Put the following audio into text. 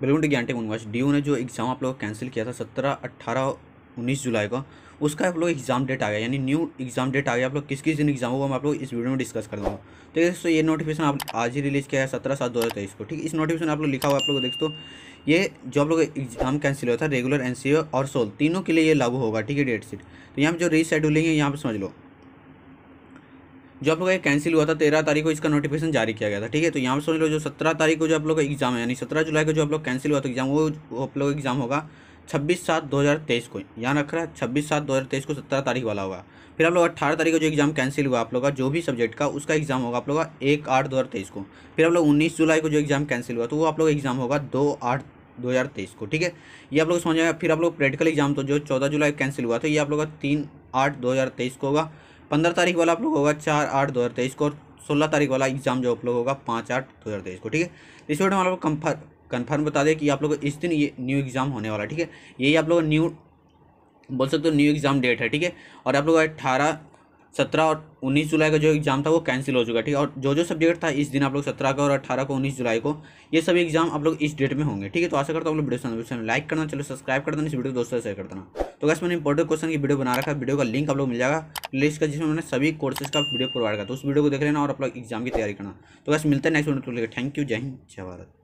बेलगुंड ज्ञानटेक university D ने जो exam आप लोग कैंसिल किया था सत्रह अट्ठारह उन्नीस जुलाई का उसका आप लोग एग्जाम डेट आ गया यानी न्यू एग्जाम डेट आ गया आप लोग किस किस दिन एग्जाम होगा मैं आप लोग इस वीडियो में डिस्कस कर दूँगा तो ये दोस्तों ये नोटिफिकेशन आप आज ही रिलीज़ किया है सत्रह सात दो हज़ार तेईस को ठीक इस नोटिफिकेशन आप लोग लिखा हुआ आप लोग देखो तो ये जो आप लोग एग्जाम कैंसिल हुआ था रेगुलर एन और सोल तीनों के लिए ये लागू होगा ठीक है डेट सीट तो यहाँ पर जो रीशेड्यूलिंग है यहाँ पर समझ लो जो आप लोग का कैंसिल हुआ था तेरह तारीख को इसका नोटिफिकेशन जारी किया गया था ठीक है तो यहाँ पर समझ लो जो सत्रह तारीख को जो आप लोग का एग्जाम है यानी सत्रह जुलाई को जो आप लोग कैंसिल हुआ था एग्जाम वो, आप लोग एग्जाम होगा छब्बीस सात दो हज़ार तेईस को यहाँ रख रहा है छब्बीस सात दो हज़ार तेईस को सत्रह तारीख वाला होगा फिर आप लोग अट्ठारह तारीख को जो एग्जाम कैंसिल हुआ आप लोग का जो भी सब्जेक्ट का उसका एग्जाम होगा आप लोग का एक आठ दो हज़ार तेईस को फिर आप लोग उन्नीस जुलाई को जो एग्जाम कैंसिल हुआ तो वो आप लोग एग्जाम होगा दो आठ दो हज़ार तेईस को ठीक है ये आप लोग समझ आएगा फिर आप लोग प्रैक्टिकल एग्जाम तो जो चौदह जुलाई कैंसिल हुआ था ये आप लोग का तीन आठ दो हज़ार तेईस को होगा पंद्रह तारीख वाला आप लोग होगा चार आठ दो हज़ार तेईस को और सोलह तारीख वाला एग्जाम जो आप लोग होगा पाँच आठ दो हज़ार तेईस को ठीक है इस वीडियो में आप लोग कंफर्म कन्फर्म बता दें कि आप लोग इस दिन ये न्यू एग्ज़ाम होने वाला ठीक है यही आप लोग न्यू बोल सकते हो न्यू एग्ज़ाम डेट है ठीक है और आप लोग अट्ठारह सत्रह और उन्नीस जुलाई का जो एग्ज़ाम था वो कैंसिल हो चुका ठीक है और जो जो सब्जेक्ट था इस दिन आप लोग सत्रह का और अठारह को उन्नीस जुलाई को ये सभी एग्जाम आप लोग इस डेट में होंगे ठीक है तो आशा करता हूँ आप लोग वीडियो में लाइक करना चलो सब्सक्राइब कर देना इस वीडियो को दोस्तों शेयर कर देना तो कैसे मैंने इंपॉर्टेंट क्वेश्चन की वीडियो बना रखा है वीडियो का लिंक आप लोग मिल जाएगा लिस्ट का जिसमें मैंने सभी कोर्सेज का वीडियो प्रोवाइड कर तो उस वीडियो को देख लेना और आप लोग एग्जाम की तैयारी करना तो कैसे मिलते हैं नेक्स्ट वीडियो तो लेकर थैंक यू जय हिंद जय भारत